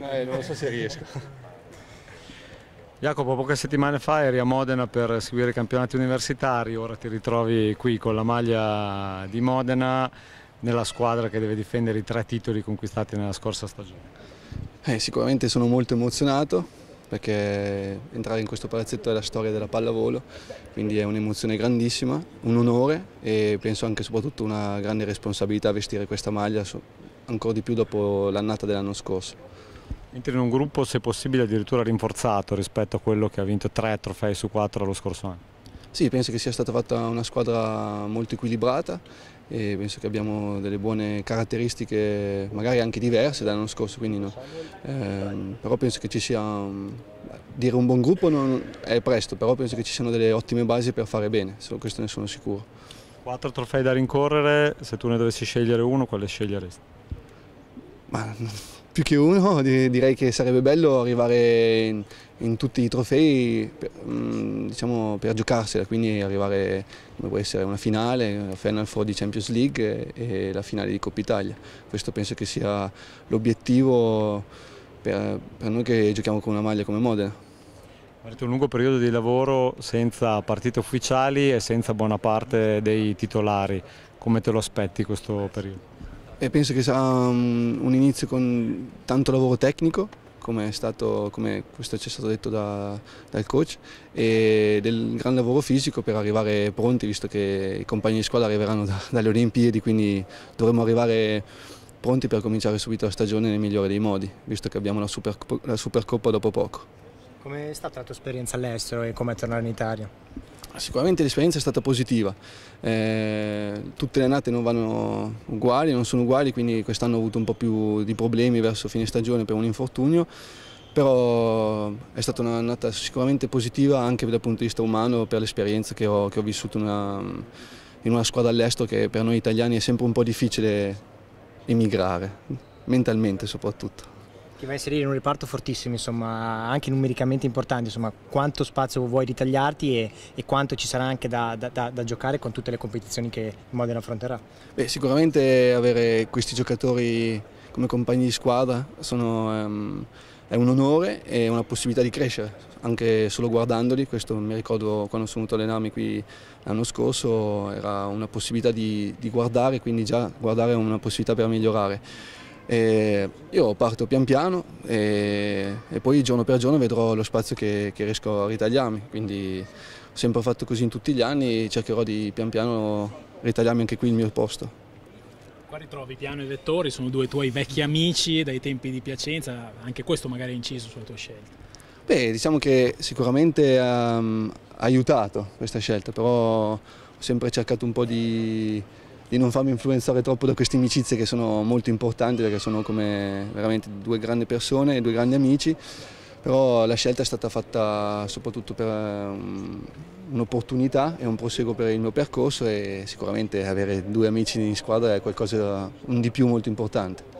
Eh, non so se riesco. Jacopo, poche settimane fa eri a Modena per seguire i campionati universitari, ora ti ritrovi qui con la maglia di Modena nella squadra che deve difendere i tre titoli conquistati nella scorsa stagione. Eh, sicuramente sono molto emozionato perché entrare in questo palazzetto è la storia della pallavolo, quindi è un'emozione grandissima, un onore e penso anche e soprattutto una grande responsabilità vestire questa maglia, ancora di più dopo l'annata dell'anno scorso. Entri in un gruppo se possibile addirittura rinforzato rispetto a quello che ha vinto tre trofei su quattro lo scorso anno. Sì, penso che sia stata fatta una squadra molto equilibrata e penso che abbiamo delle buone caratteristiche magari anche diverse dall'anno scorso, quindi no. eh, però penso che ci sia, dire un buon gruppo non, è presto, però penso che ci siano delle ottime basi per fare bene, su questo ne sono sicuro. Quattro trofei da rincorrere, se tu ne dovessi scegliere uno, quale sceglieresti? Ma più che uno, direi che sarebbe bello arrivare in, in tutti i trofei per, mm, diciamo, per, giocarsela, quindi arrivare come può essere una finale, la Final Four di Champions League e, la finale di Coppa Italia. Questo penso che sia l'obiettivo per, per, noi che giochiamo con una maglia come Modena. Avete un lungo periodo di lavoro senza partite ufficiali e senza buona parte dei titolari. Come te lo aspetti questo periodo? e penso che sarà un, un inizio con tanto lavoro tecnico, come, stato, come questo ci è stato detto da, dal coach, e del gran lavoro fisico per arrivare pronti, visto che i compagni di squadra arriveranno da, dalle Olimpiadi, quindi dovremo arrivare pronti per cominciare subito la stagione nel migliore dei modi, visto che abbiamo la, super, la Supercoppa dopo poco. Come è stata la tua esperienza all'estero e come tornare in Italia? Sicuramente l'esperienza è stata positiva, eh, tutte le annate non vanno uguali, non sono uguali, quindi quest'anno ho avuto un po' più di problemi verso fine stagione per un infortunio, però è stata una annata sicuramente positiva anche dal punto di vista umano per l'esperienza che, che ho, vissuto una, in una squadra all'estero che per noi italiani è sempre un po' difficile emigrare, mentalmente soprattutto. Ti va a inserire in un reparto fortissimo, insomma, anche numericamente importante, insomma, quanto spazio vuoi ritagliarti e, e quanto ci sarà anche da, da, da, da, giocare con tutte le competizioni che Modena affronterà? Beh, sicuramente avere questi giocatori come compagni di squadra sono, um, è un onore e una possibilità di crescere, anche solo guardandoli, questo mi ricordo quando sono venuto a allenarmi qui l'anno scorso, era una possibilità di, di guardare, quindi già guardare è una possibilità per migliorare. E io parto pian piano e, e, poi giorno per giorno vedrò lo spazio che, che, riesco a ritagliarmi, quindi ho sempre fatto così in tutti gli anni e cercherò di pian piano ritagliarmi anche qui il mio posto. Qua ritrovi Piano e Vettori, sono due tuoi vecchi amici dai tempi di Piacenza, anche questo magari ha inciso sulla tua scelta. Beh, diciamo che sicuramente ha aiutato questa scelta, però ho sempre cercato un po' di di non farmi influenzare troppo da queste amicizie che sono molto importanti perché sono come veramente due grandi persone e due grandi amici, però la scelta è stata fatta soprattutto per um, un'opportunità e un proseguo per il mio percorso e sicuramente avere due amici in squadra è qualcosa, un di più molto importante.